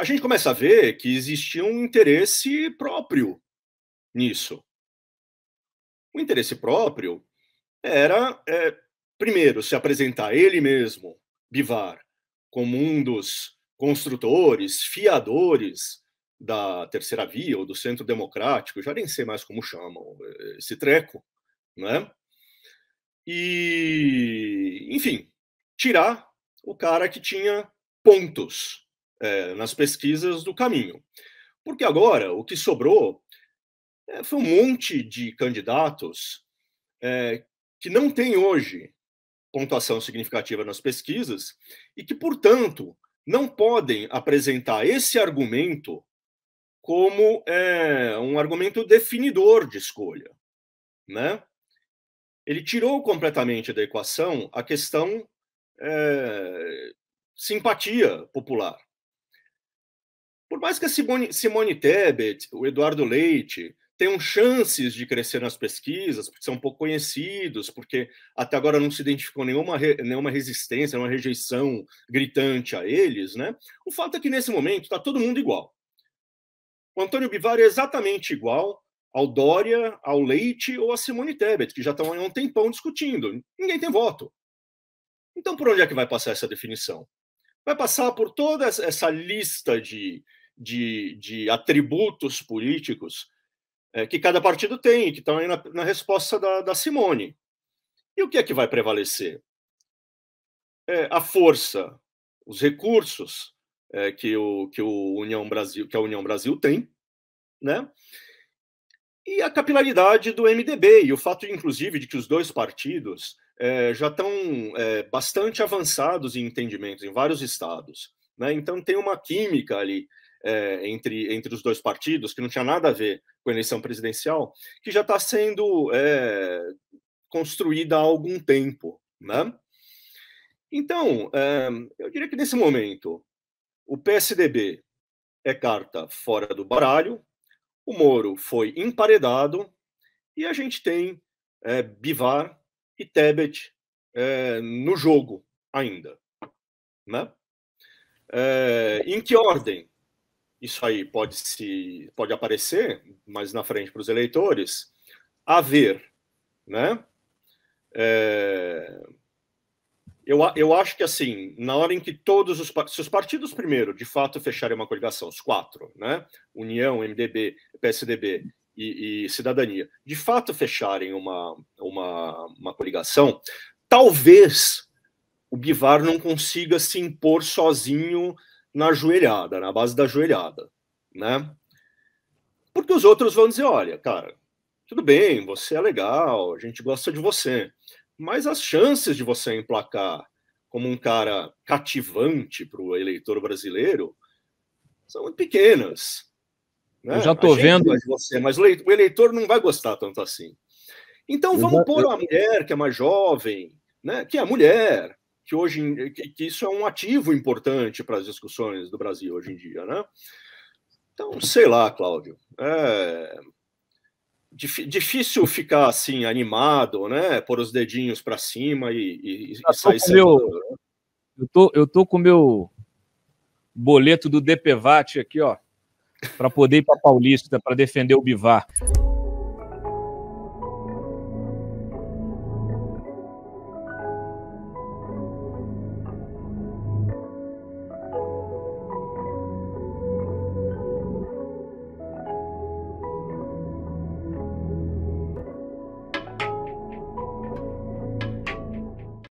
a gente começa a ver que existia um interesse próprio nisso. O interesse próprio era, é, primeiro, se apresentar ele mesmo, Bivar, como um dos construtores, fiadores da Terceira Via ou do Centro Democrático, já nem sei mais como chamam é, esse treco, né? E, enfim, tirar o cara que tinha pontos é, nas pesquisas do caminho. Porque agora o que sobrou é, foi um monte de candidatos é, que não tem hoje pontuação significativa nas pesquisas e que, portanto, não podem apresentar esse argumento como é, um argumento definidor de escolha, né? Ele tirou completamente da equação a questão é, simpatia popular, por mais que a Simone, Simone Tebet, o Eduardo Leite tenham chances de crescer nas pesquisas, porque são pouco conhecidos, porque até agora não se identificou nenhuma, nenhuma resistência, nenhuma rejeição gritante a eles, né? O fato é que nesse momento está todo mundo igual. O Antônio Bivar é exatamente igual ao Dória, ao Leite ou a Simone Tebet, que já estão há um tempão discutindo. Ninguém tem voto. Então, por onde é que vai passar essa definição? Vai passar por toda essa lista de de, de atributos políticos é, que cada partido tem, que estão aí na, na resposta da, da, Simone. E o que é que vai prevalecer? É, a força, os recursos é, que, o, que, o União Brasil, que a União Brasil tem, né? e a capilaridade do MDB, e o fato, inclusive, de que os dois partidos é, já estão é, bastante avançados em entendimentos em vários estados. Né? Então, tem uma química ali é, entre, entre os dois partidos, que não tinha nada a ver com a eleição presidencial, que já está sendo é, construída há algum tempo. Né? Então, é, eu diria que nesse momento, o PSDB é carta fora do baralho, o Moro foi emparedado e a gente tem é, Bivar e Tebet é, no jogo ainda. Né? É, em que ordem isso aí pode se pode aparecer mais na frente para os eleitores, haver, né? É, eu, eu acho que assim, na hora em que todos os se os partidos primeiro, de fato, fecharem uma coligação, os quatro, né? União, MDB, PSDB e, e Cidadania, de fato fecharem uma, uma, uma coligação, talvez o Bivar não consiga se impor sozinho na joelhada, na base da joelhada, né? Porque os outros vão dizer, olha, cara, tudo bem, você é legal, a gente gosta de você, mas as chances de você emplacar como um cara cativante para o eleitor brasileiro são muito pequenas. Né? Eu já estou vendo. Você, mas o eleitor não vai gostar tanto assim. Então vamos já... pôr uma mulher que é mais jovem, né? que é mulher, que hoje que isso é um ativo importante para as discussões do Brasil hoje em dia, né? Então, sei lá, Cláudio. É difícil ficar assim animado, né? Pôr os dedinhos para cima e, e, e sair com né? eu tô eu tô com meu boleto do DPVAT aqui, ó, para poder ir para Paulista para defender o Bivar.